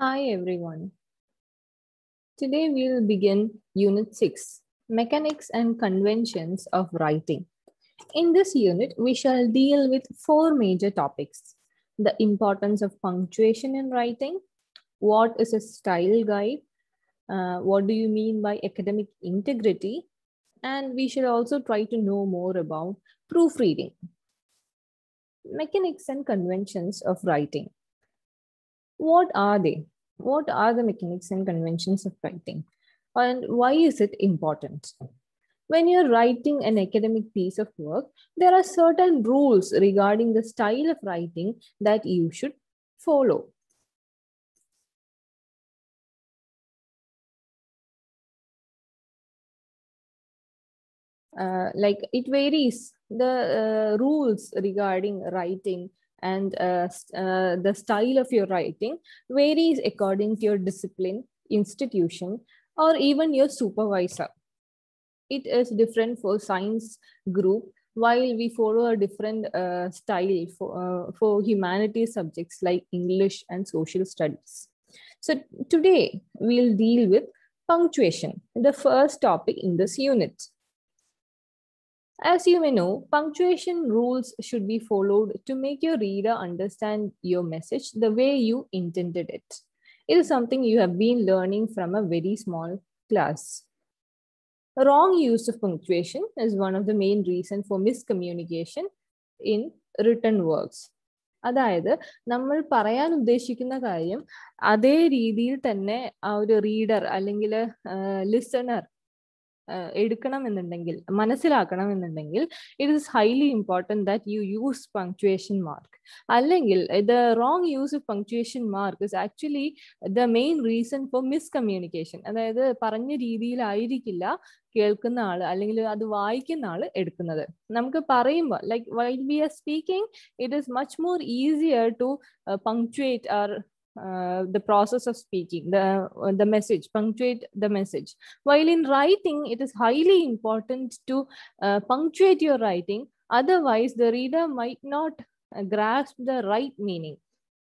Hi everyone. Today we will begin Unit 6, Mechanics and Conventions of Writing. In this unit, we shall deal with four major topics. The importance of punctuation in writing, what is a style guide, uh, what do you mean by academic integrity, and we shall also try to know more about proofreading. Mechanics and Conventions of Writing. What are they? What are the mechanics and conventions of writing? And why is it important? When you're writing an academic piece of work, there are certain rules regarding the style of writing that you should follow. Uh, like it varies the uh, rules regarding writing and uh, uh, the style of your writing varies according to your discipline, institution, or even your supervisor. It is different for science group, while we follow a different uh, style for, uh, for humanities subjects like English and social studies. So today we'll deal with punctuation, the first topic in this unit. As you may know, punctuation rules should be followed to make your reader understand your message the way you intended it. It is something you have been learning from a very small class. Wrong use of punctuation is one of the main reasons for miscommunication in written works. അതായത് നമ്മൾ പറയാൻ ഉദ്ദേശിക്കുന്ന കാര്യം അതേ രീതിയിൽ തന്നെ ആ ഒരു റീഡർ അല്ലെങ്കിൽ ലിസണർ എടുക്കണം എന്നുണ്ടെങ്കിൽ മനസ്സിലാക്കണം എന്നുണ്ടെങ്കിൽ it is highly important that you use punctuation mark അല്ലെങ്കിൽ the wrong use of punctuation mark is actually the main reason for miscommunication അതായത് പറഞ്ഞ രീതിയിലായിരിക്കില്ല കേൾക്കുന്ന ആൾ അല്ലെങ്കിൽ അത് വായിക്കുന്ന ആൾ എടുക്കുന്നത് നമുക്ക് പറയുമ്പോൾ like while we are speaking it is much more easier to punctuate or the process of speaking, the, uh, the message, punctuate the message. While in writing, it is highly important to uh, punctuate your writing. Otherwise, the reader might not grasp the right meaning.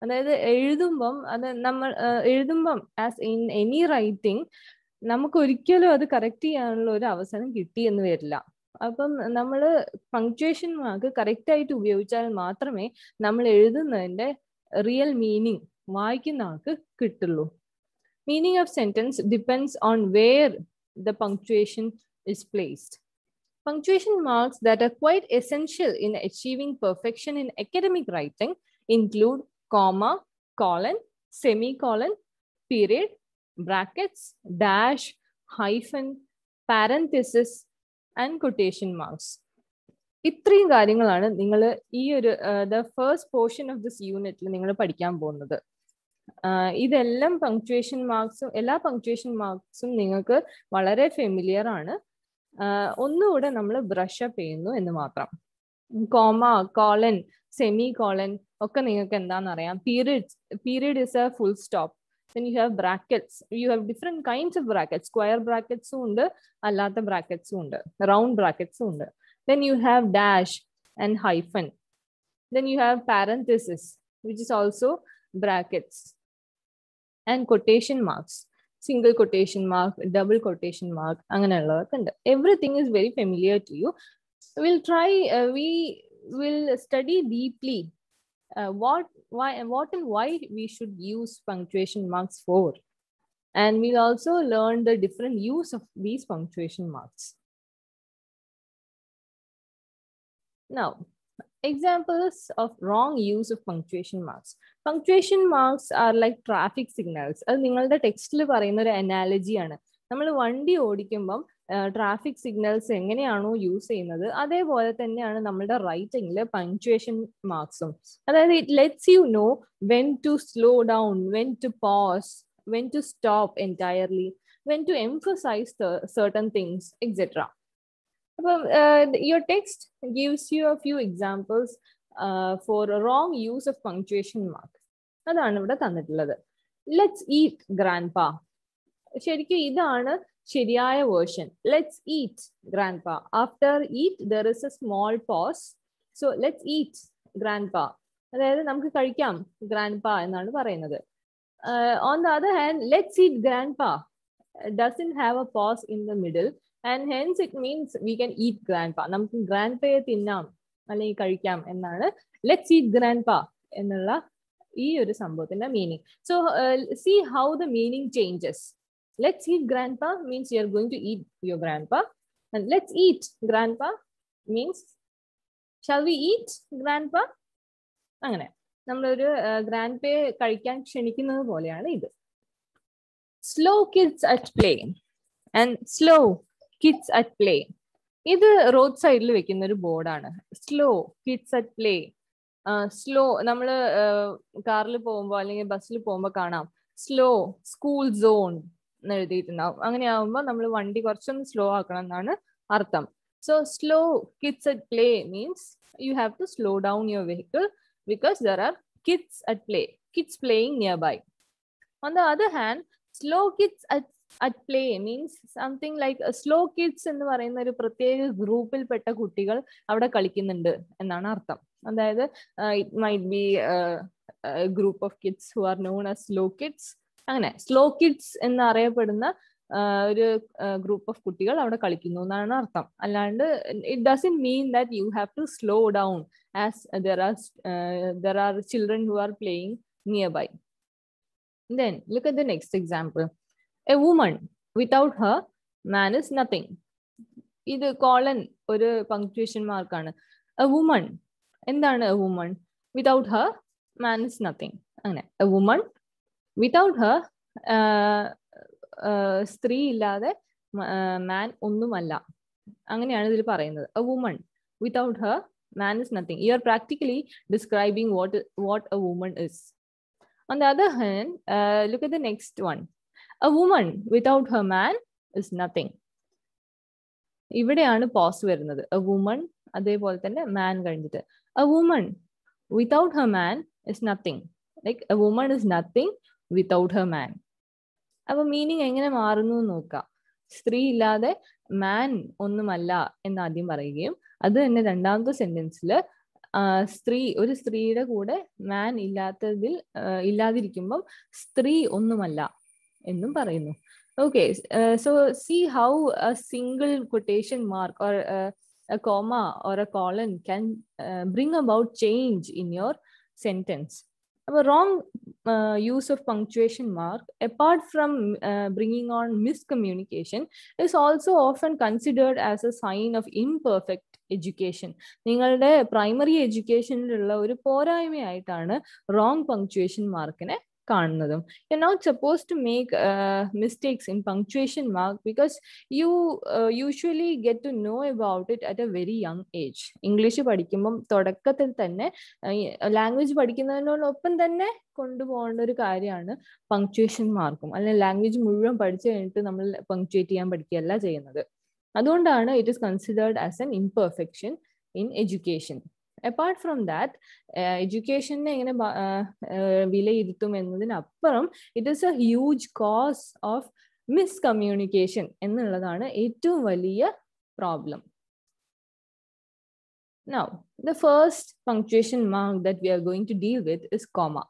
അതായത് എഴുതുമ്പം അത് നമ്മൾ എഴുതുമ്പം as in any writing നമുക്ക് ഒരിക്കലും അത് correct ചെയ്യാനുള്ള ഒരു അവസരം കിട്ടി എന്ന് വരില്ല അപ്പം നമ്മൾ പങ്ക്ച്വേഷൻ മാർക്ക് കറക്റ്റ് ആയിട്ട് ഉപയോഗിച്ചാൽ മാത്രമേ നമ്മൾ എഴുതുന്നതിൻ്റെ real meaning Vaikinaka Meaning of sentence depends on where the punctuation is placed. Punctuation marks that are quite essential in achieving perfection in academic writing include comma, colon, semicolon, period, brackets, dash, hyphen, parenthesis, and quotation marks. Itri uh, the first portion of this unit. ഇതെല്ലാം punctuation മാർക്സും എല്ലാ punctuation മാർക്സും നിങ്ങൾക്ക് വളരെ familiar ആണ് ഒന്നുകൂടെ നമ്മൾ brush up ചെയ്യുന്നു എന്ന് മാത്രം കോമ കോളൻ സെമി കോളൻ ഒക്കെ നിങ്ങൾക്ക് എന്താണെന്നറിയാം periods period is a full stop then you have brackets you have different kinds of brackets square brackets ഉണ്ട് അല്ലാത്ത brackets ഉണ്ട് round brackets ഉണ്ട് then you have dash and hyphen then you have parenthesis which is also brackets and quotation marks single quotation mark double quotation mark Everything is very familiar to you. We'll try. Uh, we will study deeply. Uh, what, why and what and why we should use punctuation marks for and we'll also learn the different use of these punctuation marks now Examples of wrong use of punctuation marks. Punctuation marks are like traffic signals. അത് നിങ്ങളുടെ ടെക്സ്റ്റിൽ പറയുന്ന ഒരു അനാലജിയാണ് നമ്മൾ വണ്ടി traffic signals signals എങ്ങനെയാണോ use ചെയ്യുന്നത് അതേപോലെ തന്നെയാണ് നമ്മുടെ റൈറ്റിംഗിൽ പങ്ക്ച്വേഷൻ മാർക്സും അതായത് it lets you know when to slow down when to pause when to stop entirely when to emphasize certain things etcetera uh, your text gives you a few examples uh, for wrong use of punctuation mark. Let's eat, grandpa. Shiriya version. Let's eat, grandpa. After eat, there is a small pause. So let's eat, grandpa. grandpa. Uh, on the other hand, let's eat, grandpa. Doesn't have a pause in the middle. And hence it means we can eat grandpa നമുക്ക് grand പയെ തിന്നാം അല്ലെങ്കിൽ കഴിക്കാം എന്നാണ് let's eat grand പാ എന്നുള്ള ഈ ഒരു സംഭവത്തിന്റെ meaning so see how the meaning changes let's eat grandpa means you are going to eat your grandpa and let's eat grandpa means shall we eat grandpa അങ്ങനെ നമ്മളൊരു grand uh, പേ കഴിക്കാൻ ക്ഷണിക്കുന്നത് പോലെയാണ് ഇത് slow kids at play and slow kids at play ഇത് road സൈഡിൽ വെക്കുന്ന ഒരു ബോർഡാണ് slow kids at play slow നമ്മൾ കാറിൽ പോകുമ്പോൾ അല്ലെങ്കിൽ ബസ്സിൽ പോകുമ്പോൾ കാണാം സ്ലോ സ്കൂൾ സോൺ എന്ന് എഴുതിയിട്ടുണ്ടാവും അങ്ങനെയാവുമ്പോൾ നമ്മൾ വണ്ടി കുറച്ചൊന്ന് സ്ലോ ആക്കണം എന്നാണ് അർത്ഥം so slow kids at play means you have to slow down your vehicle because there are kids at play kids playing nearby on the other hand slow kids at at play means something like slow kids എന്ന് പറയുന്ന ഒരു പ്രത്യേക ഗ്രൂപ്പിൽപ്പെട്ട കുട്ടികൾ അവിടെ കളിക്കുന്നുണ്ട് എന്നാണ് അർത്ഥം അതായത് it might be group of kids who are known as slow kids അങ്ങനെ സ്ലോ കിഡ്സ് എന്നറിയപ്പെടുന്ന ഒരു ഗ്രൂപ്പ് ഓഫ് കുട്ടികൾ അവിടെ കളിക്കുന്നു എന്നാണ് അർത്ഥം അല്ലാണ്ട് it doesn't mean that you have to slow down as there are there are children who are playing nearby then look at the next example a woman without her man is nothing ഇത് colon ഒരു punctuation മാർക്കാണ് a woman എന്താണ് a woman without her man is nothing അങ്ങനെ a woman without her സ്ത്രീ ഇല്ലാതെ man ഒന്നുമല്ല അങ്ങനെയാണ് ഇതിൽ പറയുന്നത് a woman without her man is nothing you are practically describing what what a woman is on the other hand uh, look at the next one a woman without her man is nothing ഇവിടെയാണ് pause വരുന്നത് a woman അതേപോലെ തന്നെ man കഴിഞ്ഞിട്ട് a woman without her man is nothing like a woman is nothing without her man അപ്പൊ meaning എങ്ങനെ മാറുന്നു എന്ന് നോക്കാം സ്ത്രീ ഇല്ലാതെ മാൻ ഒന്നുമല്ല എന്ന് ആദ്യം പറയുകയും അത് തന്നെ രണ്ടാമത്തെ സെന്റൻസിൽ സ്ത്രീ ഒരു സ്ത്രീയുടെ കൂടെ മാൻ ഇല്ലാത്തതിൽ ഇല്ലാതിരിക്കുമ്പം സ്ത്രീ ഒന്നുമല്ല എന്നും പറയുന്നു okay so see how a single quotation mark or a comma or a colon can bring about change in your sentence അപ്പോൾ wrong use of punctuation mark apart from bringing on miscommunication is also often considered as a sign of imperfect education നിങ്ങളുടെ primary എഡ്യൂക്കേഷനിലുള്ള ഒരു പോരായ്മയായിട്ടാണ് wrong punctuation മാർക്കിനെ കാണുന്നതും you not suppose to make mistakes in punctuation mark because you usually get to know about it at a very young age English പഠിക്കുമ്പം തുടക്കത്തിൽ തന്നെ language uh, പഠിക്കുന്നതിനോടൊപ്പം തന്നെ കൊണ്ടുപോകേണ്ട ഒരു കാര്യമാണ് പങ്ക്ച്വേഷൻ മാർക്കും അല്ലെങ്കിൽ ലാംഗ്വേജ് മുഴുവൻ പഠിച്ചു കഴിഞ്ഞിട്ട് നമ്മൾ പങ്ക്ച്വേറ്റ് ചെയ്യാൻ പഠിക്കുകയല്ല ചെയ്യുന്നത് അതുകൊണ്ടാണ് it is considered as an imperfection in education Apart from apart from that എഡ്യൂക്കേഷനെ എങ്ങനെ വിലയിരുത്തും എന്നതിനപ്പുറം it is a huge cause of miscommunication എന്നുള്ളതാണ് ഏറ്റവും വലിയ problem Now, the first punctuation mark that we are going to deal with is comma.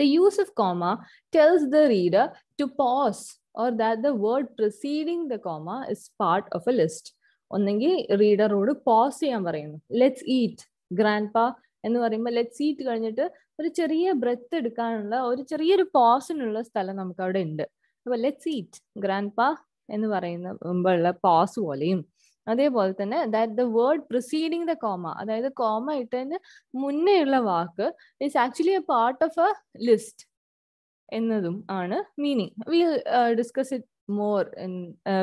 The use of comma tells the reader to pause or that the word preceding the comma is part of a list. ഒന്നെങ്കിൽ റീഡറോട് pose ചെയ്യാൻ പറയുന്നു let's eat grand പാ എന്ന് പറയുമ്പോൾ let's eat കഴിഞ്ഞിട്ട് ഒരു ചെറിയ breath എടുക്കാനുള്ള ഒരു ചെറിയൊരു പോസിനുള്ള സ്ഥലം നമുക്ക് അവിടെ ഉണ്ട് അപ്പൊ ലെറ്റ്സ് ഈറ്റ് ഗ്രാൻഡ് പാ എന്ന് പറയുന്ന മുമ്പുള്ള പോസ് പോലെയും അതേപോലെ തന്നെ that the word preceding the comma അതായത് കോമ ഇട്ടതിന് ഉള്ള വാക്ക് it's actually a part of a list എന്നതും ആണ് meaning will discuss it more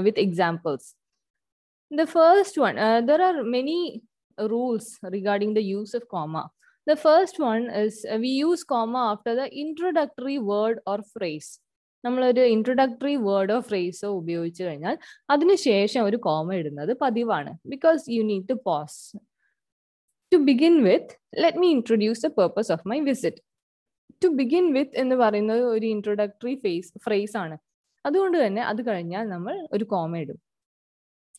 with examples The first one, uh, there are many rules regarding the use of comma. The first one is uh, we use comma after the introductory word or phrase. നമ്മളൊരു introductory വേർഡോ ഫ്രേസോ ഉപയോഗിച്ചു കഴിഞ്ഞാൽ അതിനുശേഷം ഒരു comma ഇടുന്നത് പതിവാണ് because you need to pause to begin with let me introduce the purpose of my visit to begin with എന്ന് പറയുന്നത് ഒരു ഇൻട്രൊഡക്ടറി ഫേസ് ഫ്രേസ് ആണ് അതുകൊണ്ട് തന്നെ അത് കഴിഞ്ഞാൽ നമ്മൾ ഒരു കോമ ഇടും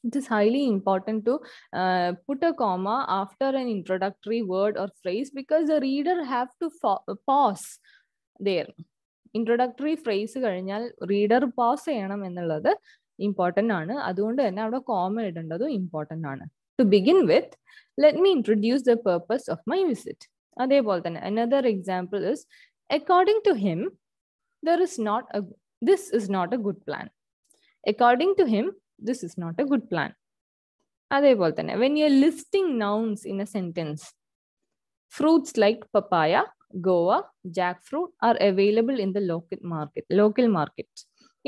it is highly important to uh, put a comma after an introductory word or phrase because the reader have to pause there introductory phrase kanyal reader pause cheyanam ennallathu important aanu adagonde enna avada comma idundathu important aanu to begin with let me introduce the purpose of my visit adey polthana another example is according to him there is not a this is not a good plan according to him this is not a good plan അതേപോലെ തന്നെ when you are listing nouns in a sentence fruits like papaya guava jackfruit are available in the local market local market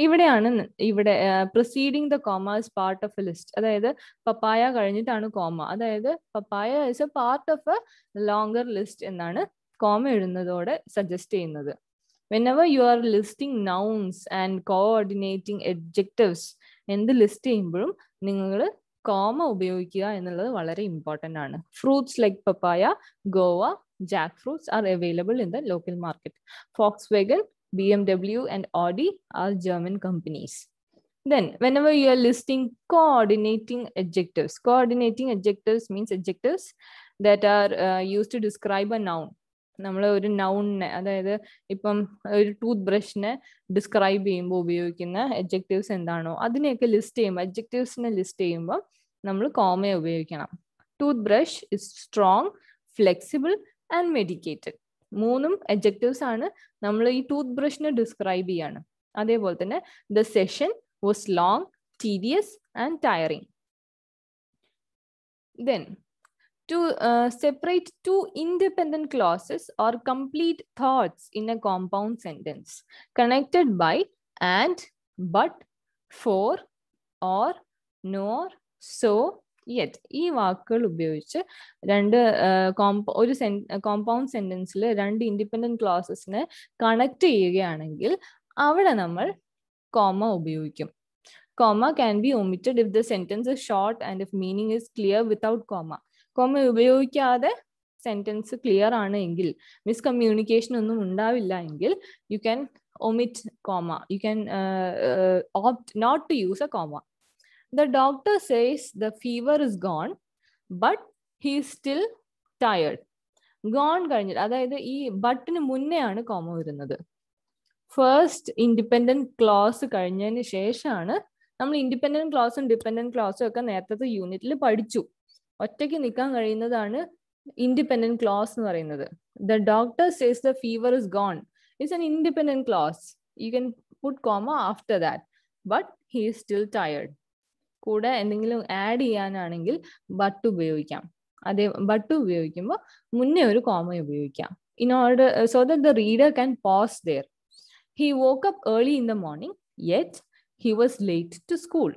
ഇവിടെയാണ് ഇവിടെ proceeding the comma is part of a list അതായത് papaya കഴിഞ്ഞിട്ടാണ് comma അതായത് papaya is a part of a longer list എന്നാണ് comma എഴുതുന്നതോടെ suggest ചെയ്യുന്നത് whenever you are listing nouns and coordinating adjectives എന്ത് list ചെയ്യുമ്പോഴും നിങ്ങൾ കോമ ഉപയോഗിക്കുക എന്നുള്ളത് വളരെ ഇമ്പോർട്ടൻ്റ് ആണ് fruits like papaya guava jackfruits are available in the local market Volkswagen B M W and Audi are German companies then whenever you are listing coordinating adjectives coordinating adjectives means adjectives that are uh, used to describe a noun നമ്മൾ ഒരു നൗണിനെ അതായത് ഇപ്പം ഒരു tooth ബ്രഷിനെ describe ചെയ്യുമ്പോൾ ഉപയോഗിക്കുന്ന എഡ്ജക്റ്റീവ്സ് എന്താണോ അതിനെയൊക്കെ list ചെയ്യുമ്പോൾ എഡ്ജക്റ്റീവ്സിനെ ലിസ്റ്റ് ചെയ്യുമ്പോൾ നമ്മൾ കോമയെ ഉപയോഗിക്കണം toothbrush is strong flexible and medicated മൂന്നും എഡ്ജക്റ്റീവ്സ് ആണ് നമ്മൾ ഈ ടൂത്ത് ബ്രഷിനെ ഡിസ്ക്രൈബ് ചെയ്യാണ് അതേപോലെ തന്നെ the session was long tedious and tiring then to uh, separate two independent clauses or complete thoughts in a compound sentence connected by and, but, for, or, nor, so, yet ഈ വാക്കുകൾ ഉപയോഗിച്ച് രണ്ട് കോമ്പ ഒരു Sen compound സെന്റൻസിൽ രണ്ട് independent ക്ലാസസിനെ connect ചെയ്യുകയാണെങ്കിൽ അവിടെ നമ്മൾ comma ഉപയോഗിക്കും comma can be omitted if the sentence is short and if meaning is clear without comma comma ഉപയോഗിക്കാതെ സെന്റൻസ് ക്ലിയർ ആണ് എങ്കിൽ മിസ്കമ്മ്യൂണിക്കേഷൻ ഒന്നും ഉണ്ടാവില്ല എങ്കിൽ you can omit comma you can opt not to use a comma the doctor says the fever is gone but he still tired gone കഴിഞ്ഞിട്ട് അതായത് ഈ ബട്ടിന് മുന്നെയാണ് കോമ വരുന്നത് ഫസ്റ്റ് ഇൻഡിപെൻഡന്റ് ക്ലോസ് കഴിഞ്ഞതിന് ശേഷമാണ് നമ്മൾ ഇൻഡിപെൻഡന്റ് ക്ലോസും ഡിപെൻഡന്റ് ക്ലോസും ഒക്കെ നേരത്തെ യൂണിറ്റിൽ പഠിച്ചു ഒറ്റയ്ക്ക് നിൽക്കാൻ കഴിയുന്നതാണ് ഇൻഡിപെൻഡന്റ് ക്ലോസ് എന്ന് പറയുന്നത് the doctor says the fever is gone it's an independent clause you can put comma after that but he is still tired കൂടെ എന്തെങ്കിലും ആഡ് ചെയ്യാനാണെങ്കിൽ ബട്ട് ഉപയോഗിക്കാം അതേ ബട്ട് ഉപയോഗിക്കുമ്പോൾ മുന്നേ ഒരു കോമ ഉപയോഗിക്കാം in order so that the reader can pause there he woke up early in the morning yet he was late to school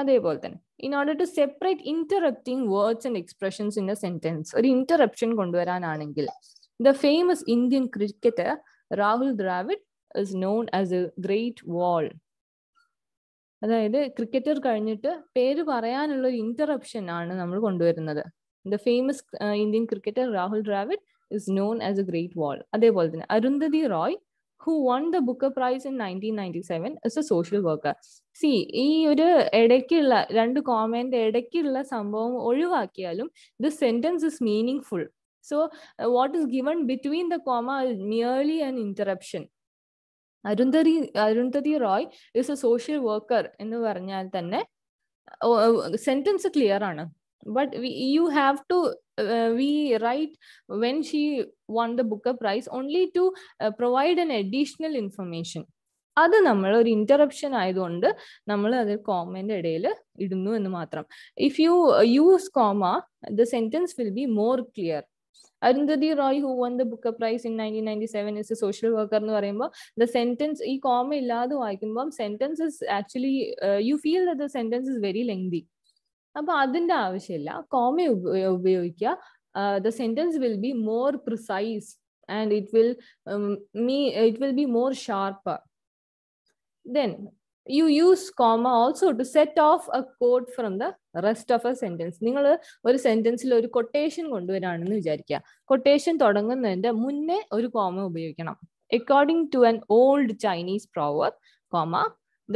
അതേപോലെ തന്നെ in order to separate interrupting words and expressions in a sentence ഒരു interruption കൊണ്ടുവരാനാണെങ്കിൽ the famous Indian cricketer Rahul Dravid is known as a great wall അതായത് cricketer കഴിഞ്ഞിട്ട് പേര് പറയാനുള്ള ഒരു interruption ആണ് നമ്മൾ കൊണ്ടുവരുന്നത് the famous Indian cricketer Rahul Dravid is known as a great wall അതേപോലെ തന്നെ Arundhati Roy who won the Booker prize in nineteen ninety seven is a social worker see ഈ ഒരു ഇടയ്ക്കുള്ള രണ്ട് കോമന്റ് ഇടയ്ക്കുള്ള സംഭവം ഒഴിവാക്കിയാലും the sentence is meaningful so what is given between the comma merely an interruption Arundhati Arundhati Roy is a social worker എന്ന് പറഞ്ഞാൽ തന്നെ സെന്റൻസ് ക്ലിയർ ആണ് but you have to uh, we write when she won the Booker Prize only to uh, provide an additional information. അത് നമ്മൾ ഒരു interruption ആയതുകൊണ്ട് നമ്മൾ അത് കോമന്റെ ഇടയിൽ ഇടുന്നു എന്ന് മാത്രം if you use comma the sentence will be more clear Arundhati Roy who won the book prize in nineteen ninety seven is a social worker എന്ന് പറയുമ്പോൾ ദ സെന്റൻസ് ഈ കോമ ഇല്ലാതെ വായിക്കുമ്പോൾ sentence is actually you feel the sentence is very lengthy അപ്പൊ അതിന്റെ ആവശ്യമില്ല comma ഉപയോഗിക്കുക the sentence will be more precise and it will me it will be more sharp then you use comma also to set off a quote from the rest of a sentence നിങ്ങൾ ഒരു സെന്റൻസിൽ ഒരു quotation കൊണ്ടുവരാണെന്ന് വിചാരിക്കുക quotation തുടങ്ങുന്നതിന്റെ മുന്നേ ഒരു comma ഉപയോഗിക്കണം according to an old Chinese proverb comma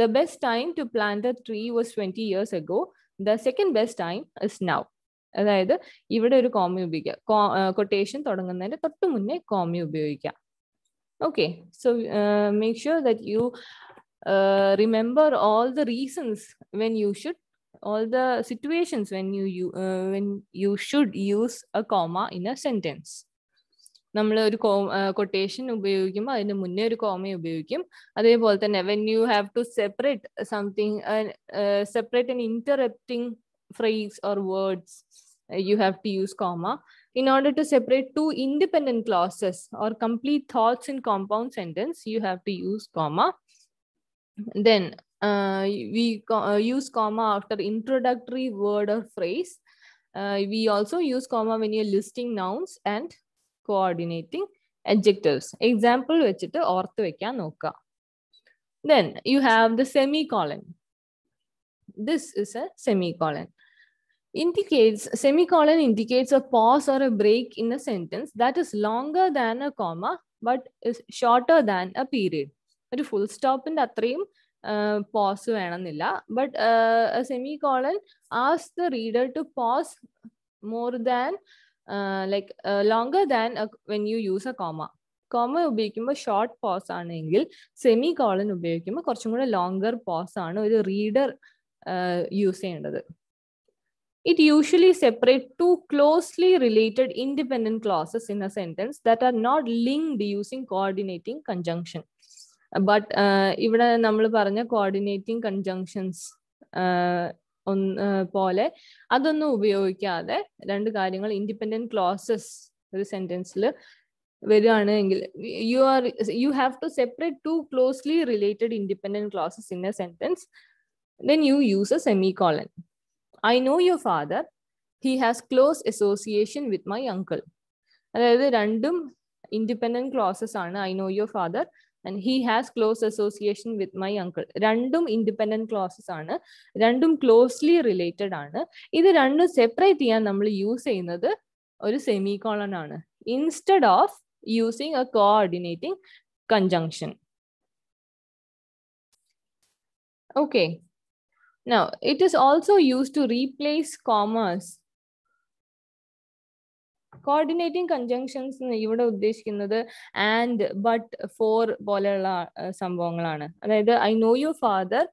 the best time to plant a tree was twenty years ago the second best time is now അതായത് ഇവിടെ ഒരു കോമി ഉപയോഗിക്കുക കൊട്ടേഷൻ തുടങ്ങുന്നതിന്റെ തൊട്ട് മുന്നേ കോമി ഉപയോഗിക്കുക okay so make sure that you remember all the reasons when you should all the situations when you, you uh, when you should use a comma in a sentence നമ്മൾ ഒരു quotation ഉപയോഗിക്കുമ്പോൾ അതിന് മുന്നേ ഒരു comma ഉപയോഗിക്കും അതേപോലെ തന്നെ when you have to separate something separate and interrupting phrase or words you have to use comma in order to separate two independent clauses or complete thoughts in compound sentence you have to use comma then uh, we uh, use comma after introductory word or phrase uh, we also use comma when you're listing nouns and coordinating adjectives. Example വെച്ചിട്ട് ഓർത്ത് വെക്കാൻ നോക്കുക then you have the semicolon this is a semicolon indicates semicolon indicates a pause or a break in a sentence that is longer than a comma but is shorter than a period ഒരു full സ്റ്റോപ്പിന്റെ അത്രയും pause വേണമെന്നില്ല but semicolon as the reader to pause more than Uh, like like uh, longer uh, a when you use a comma comma ഉപയോഗിക്കുമ്പോൾ short pause ആണെങ്കിൽ semicolon ഉപയോഗിക്കുമ്പോൾ കുറച്ചും കൂടെ longer pause ആണ് reader reader use another. It usually separates two closely related independent clauses in a sentence that are not linked using coordinating conjunction. But ഇവിടെ നമ്മൾ പറഞ്ഞ coordinating conjunctions ഒന്ന് പോലെ അതൊന്നും ഉപയോഗിക്കാതെ രണ്ട് കാര്യങ്ങൾ ഇൻഡിപെൻഡന്റ് ക്ലോസസ് ഒരു സെന്റൻസിൽ വരികയാണ് എങ്കിൽ you are you have to separate two closely related independent clauses in a sentence then you use a semicolon I know your father he has close association with my uncle അതായത് രണ്ടും independent clauses ആണ് I know your father and he has close association with my uncle. Random independent clauses are random closely related. This random separate use another or a semicolon instead of using a coordinating conjunction. Okay. Now it is also used to replace commas coordinating conjunctions ഇവിടെ ഉദ്ദേശിക്കുന്നത് and but for പോലെയുള്ള സംഭവങ്ങളാണ് അതായത് I know you father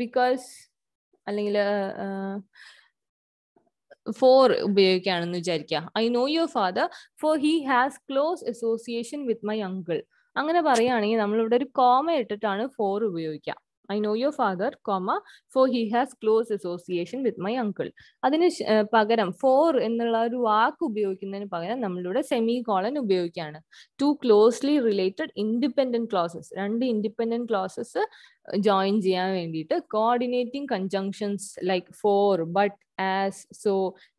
because അല്ലെങ്കിൽ for ഉപയോഗിക്കുകയാണെന്ന് വിചാരിക്കുക I know your father for he has close association with my uncle അങ്ങനെ പറയുകയാണെങ്കിൽ നമ്മളിവിടെ ഒരു കോമ ഇട്ടിട്ടാണ് ഫോർ ഉപയോഗിക്കുക I know your father comma for he has close association with my uncle അതിന് പകരം ഫോർ എന്നുള്ള ഒരു വാക്ക് ഉപയോഗിക്കുന്നതിന് പകരം നമ്മളിവിടെ സെമി കോളൻ ഉപയോഗിക്കുകയാണ് to closely related independent clauses രണ്ട് ഇൻഡിപെൻഡന്റ് ക്ലോസസ് ജോയിൻ ചെയ്യാൻ വേണ്ടിയിട്ട് coordinating conjunctions like for but as so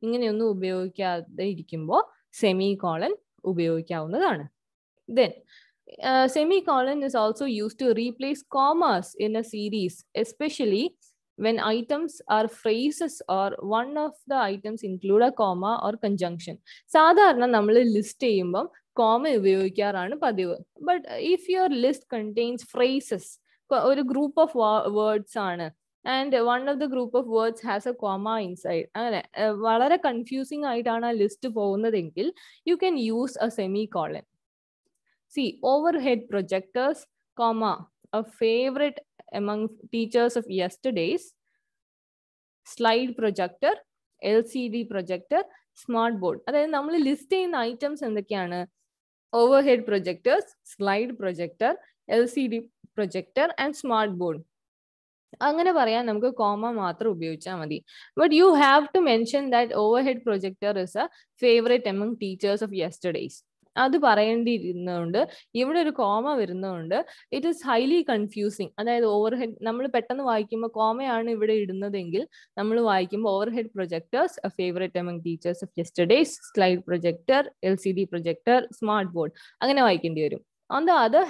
ഇങ്ങനെയൊന്നും ഉപയോഗിക്കാതെ ഇരിക്കുമ്പോൾ സെമി കോളൻ ഉപയോഗിക്കാവുന്നതാണ് then uh, semicolon is also used to replace commas in a series, especially when items are phrases or one of the items include a comma or conjunction. Sadharna namal list comma But if your list contains phrases or a group of words and one of the group of words has a comma inside, confusing list you can use a semicolon see overhead projectors comma a favorite among teachers of yesterday's slide projector lcd projector smart board adayana nammal list cheyna items endakkiyana overhead projectors slide projector lcd projector and smart board angane parayan namaku comma mathram upayogichamadi but you have to mention that overhead projector is a favorite among teachers of yesterday's അത് പറയേണ്ടിയിരുന്നതുകൊണ്ട് ഇവിടെ ഒരു comma വരുന്നതുകൊണ്ട് it is highly confusing അതായത് overhead നമ്മൾ പെട്ടെന്ന് വായിക്കുമ്പോൾ കോമയാണ് ഇവിടെ ഇടുന്നതെങ്കിൽ നമ്മൾ വായിക്കുമ്പോൾ overhead projectors a favourite among teachers of yesterday's slide projector L C D projector smart board അങ്ങനെ വായിക്കേണ്ടി വരും on the other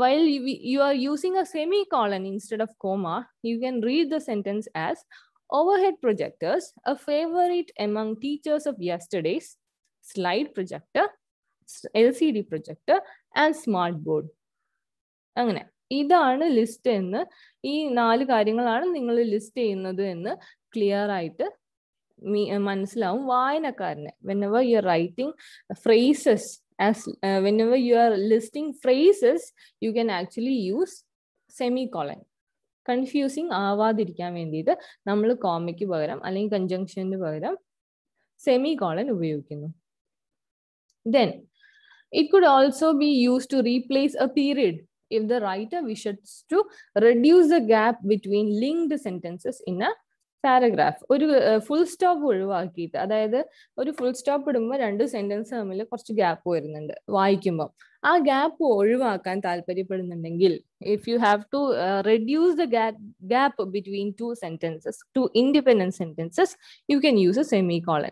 while you are using a using a semicolon instead of comma you can read the sentence as overhead projectors a favorite among teachers of yesterday's slide projector L C D project and smart board അങ്ങനെ ഇതാണ് list എന്ന് ഈ നാല് കാര്യങ്ങളാണ് നിങ്ങൾ list ചെയ്യുന്നത് എന്ന് clear ആയിട്ട് മനസ്സിലാവും വായനക്കാരനെ whenever you are writing phrases as whenever you are listing phrases you can actually use semicolon confusing ആവാതിരിക്കാൻ വേണ്ടിയിട്ട് നമ്മൾ കോമയ്ക്ക് പകരം അല്ലെങ്കിൽ കൺജങ്ഷന് പകരം സെമി കോളൻ ഉപയോഗിക്കുന്നു then It could also be used to replace a period if the writer wishes to reduce the gap between linked sentences in a paragraph. Or a full stop would work either. That is, or a full stop would be under sentence, a little gap would be Why? A gap If you have to reduce the gap, gap between two sentences, two independent sentences, you can use a semicolon.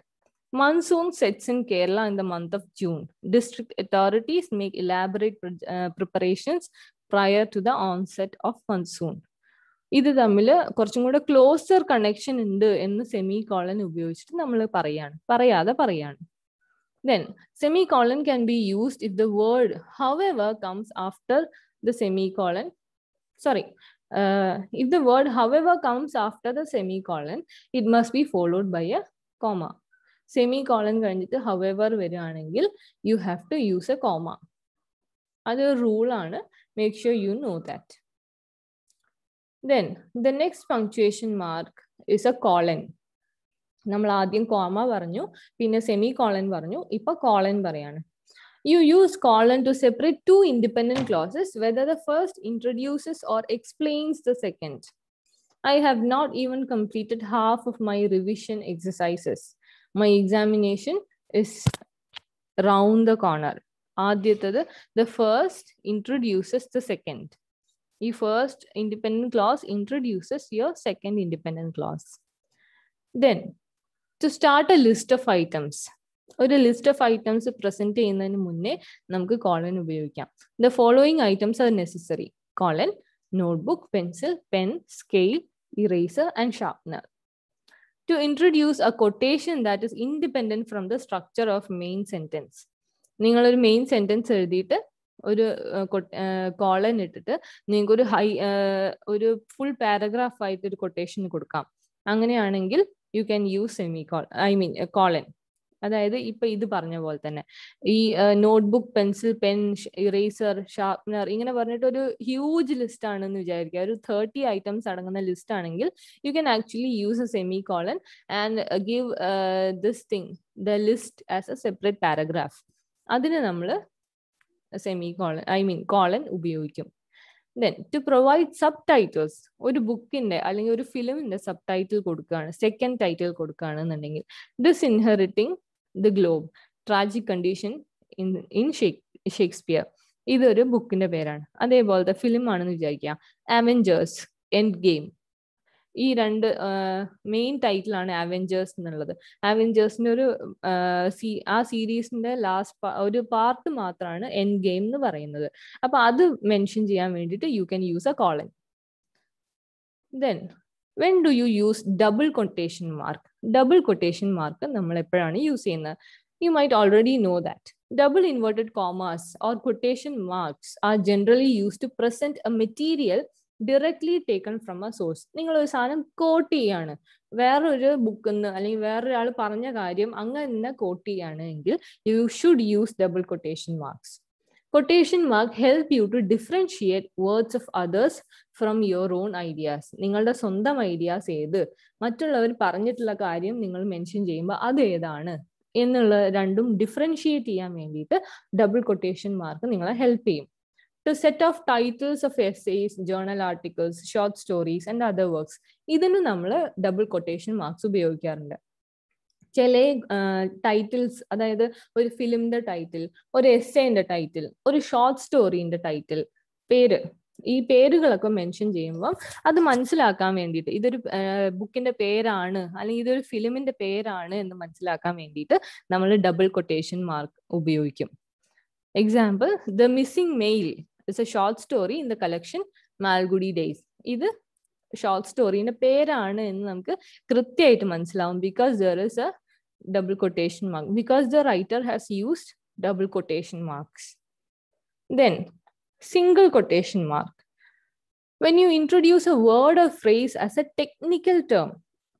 Monsoon sets in Kerala in the month of June. District authorities make elaborate uh, preparations prior to the onset of monsoon. This is a closer connection in the semicolon. Then, semicolon can be used if the word however comes after the semicolon. Sorry. Uh, if the word however comes after the semicolon, it must be followed by a comma semicolon however veriyanengil you have to use a comma adu rule aanu make sure you know that then the next punctuation mark is a colon nammal aadyam comma paranju pinne semicolon paranju ipo colon parayanu you use colon to separate two independent clauses whether the first introduces or explains the second. I have not even completed half of my revision exercises my examination is round the corner. the first introduces the second. The first independent clause introduces your second independent clause. Then, to start a list of items, or a list of items ചെയ്യുന്നതിന് in നമുക്ക് colon The following items are necessary colon, notebook, pencil, pen, scale, eraser, and sharpener. to introduce a quotation that is independent from the structure of main sentence. നിങ്ങൾ ഒരു main sentence എഴുതിയിട്ട് ഒരു colon ഇട്ടിട്ട് നിങ്ങൾക്ക് ഒരു high ഒരു full paragraph ആയിട്ട് ഒരു കൊട്ടേഷൻ കൊടുക്കാം അങ്ങനെയാണെങ്കിൽ you can use semi col I mean colon അതായത് ഇപ്പൊ ഇത് പറഞ്ഞ പോലെ തന്നെ ഈ notebook pencil pen eraser sharpener ഇങ്ങനെ പറഞ്ഞിട്ട് ഒരു ഹ്യൂജ് ലിസ്റ്റ് ആണെന്ന് വിചാരിക്കുക ഒരു തേർട്ടി ഐറ്റംസ് അടങ്ങുന്ന ലിസ്റ്റ് ആണെങ്കിൽ you can actually use a semicolon and give this thing the list as a separate paragraph അതിന് നമ്മൾ semicolon I mean colon ഉപയോഗിക്കും then to provide subtitles ഒരു ബുക്കിന്റെ അല്ലെങ്കിൽ ഒരു ഫിലിമിന്റെ സബ് ടൈറ്റിൽ കൊടുക്കുകയാണ് സെക്കൻഡ് ടൈറ്റിൽ കൊടുക്കുകയാണെന്നുണ്ടെങ്കിൽ this inheriting the globe tragic condition in in Shakespeare ഇതൊരു ബുക്കിന്റെ പേരാണ് അതേപോലത്തെ ഫിലിം ആണെന്ന് വിചാരിക്കുക അവഞ്ചേഴ്സ് എൻഡ് ഗെയിം ഈ രണ്ട് മെയിൻ ടൈറ്റിലാണ് അവഞ്ചേഴ്സ് എന്നുള്ളത് അവഞ്ചേഴ്സിന്റെ ഒരു ആ സീരീസിന്റെ ലാസ്റ്റ് ഒരു പാർട്ട് മാത്രമാണ് എൻ ഗെയിം എന്ന് പറയുന്നത് അപ്പൊ അത് മെൻഷൻ ചെയ്യാൻ വേണ്ടിയിട്ട് you can use a colon then when do you use double quotation mark? Double quotation mark, use you might already know that. Double inverted commas or quotation marks are generally used to present a material directly taken from a source. You can quote it. Where is a book? Where is a book? You should use double quotation marks. Quotation mark help you to differentiate words of others from your own ideas നിങ്ങളുടെ സ്വന്തം ideas ഏത് മറ്റുള്ളവർ പറഞ്ഞിട്ടുള്ള കാര്യം നിങ്ങൾ mention ചെയ്യുമ്പോൾ അത് ഏതാണ് എന്നുള്ള രണ്ടും ഡിഫറൻഷിയേറ്റ് ചെയ്യാൻ വേണ്ടിയിട്ട് ഡബിൾ കൊട്ടേഷൻ മാർക്ക് നിങ്ങളെ ഹെൽപ്പ് ചെയ്യും to set off titles of essays journal articles short stories and other works ഇതിന് നമ്മൾ ഡബിൾ കൊട്ടേഷൻ മാർക്സ് ഉപയോഗിക്കാറുണ്ട് ചില ടൈറ്റിൽസ് അതായത് ഒരു ഫിലിമിന്റെ ടൈറ്റിൽ ഒരു എസ്സേന്റെ ടൈറ്റിൽ ഒരു ഷോർട്ട് സ്റ്റോറിന്റെ ടൈറ്റിൽ പേര് ഈ പേരുകളൊക്കെ മെൻഷൻ ചെയ്യുമ്പോൾ അത് മനസ്സിലാക്കാൻ വേണ്ടിയിട്ട് ഇതൊരു ബുക്കിന്റെ പേരാണ് അല്ലെങ്കിൽ ഇതൊരു ഫിലിമിന്റെ പേരാണ് എന്ന് മനസ്സിലാക്കാൻ വേണ്ടിയിട്ട് നമ്മൾ ഡബിൾ കൊട്ടേഷൻ മാർക്ക് ഉപയോഗിക്കും example the missing mail it's a short story in the collection Malgudi days ഇത് ഷോർട്ട് സ്റ്റോറീന്റെ പേരാണ് എന്ന് നമുക്ക് കൃത്യമായിട്ട് മനസ്സിലാവും because there is a double quotation mark because the writer has used double quotation marks then single quotation mark when you introduce a word or phrase as a technical term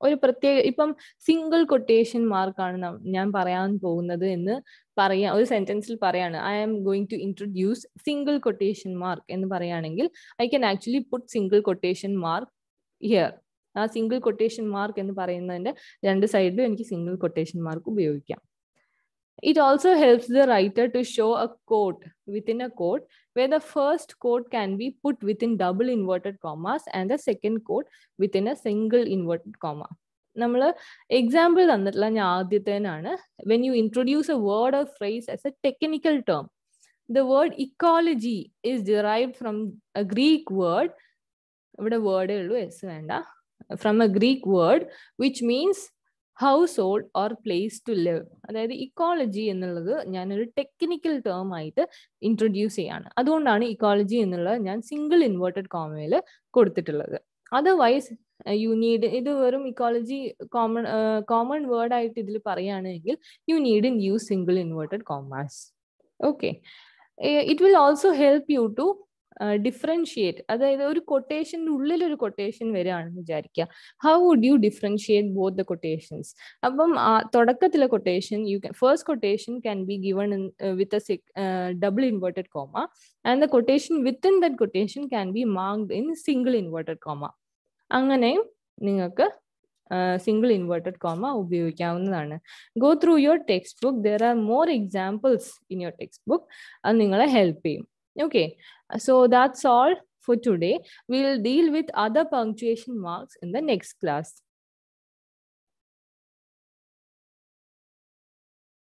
ഒരു പ്രത്യേക ഇപ്പം single quotation മാർക്കാണ് ഞാൻ പറയാൻ പോകുന്നത് എന്ന് പറയാ ഒരു സെന്റൻസിൽ പറയാണ് I am going to introduce single quotation mark എന്ന് പറയുകയാണെങ്കിൽ I can actually put single quotation mark here. A single quotation mark in the parayana and the under side single quotation mark. It also helps the writer to show a quote within a quote where the first quote can be put within double inverted commas and the second quote within a single inverted comma. Example when you introduce a word or phrase as a technical term, the word ecology is derived from a Greek word ഇവിടെ വേർഡേ ഉള്ളൂ S വേണ്ട from a Greek word which means household or place to live അതായത് ecology എന്നുള്ളത് ഞാനൊരു technical term ആയിട്ട് introduce ചെയ്യാണ് അതുകൊണ്ടാണ് ഇക്കോളജി എന്നുള്ളത് ഞാൻ സിംഗിൾ ഇൻവേർട്ടഡ് കോമയിൽ കൊടുത്തിട്ടുള്ളത് അതർവൈസ് യു നീഡ് ഇത് വെറും ഇക്കോളജി കോമൺ കോമൺ വേർഡ് ആയിട്ട് ഇതിൽ പറയുകയാണെങ്കിൽ you need in use single inverted commas okay it will also help you to differentiate അതായത് ഒരു കൊട്ടേഷൻ്റെ ഉള്ളിൽ ഒരു കൊട്ടേഷൻ വരികയാണെന്ന് വിചാരിക്കുക how would you differentiate both the quotations അപ്പം തുടക്കത്തിലെ quotation you can first quotation can be given in with a double inverted comma and the quotation within that quotation can be marked in single inverted comma അങ്ങനെ നിങ്ങൾക്ക് single inverted comma ഉപയോഗിക്കാവുന്നതാണ് go through your textbook there are more examples in your textbook അത് നിങ്ങളെ help ചെയ്യും Okay, so that's all for today. We'll deal with other punctuation marks in the next class.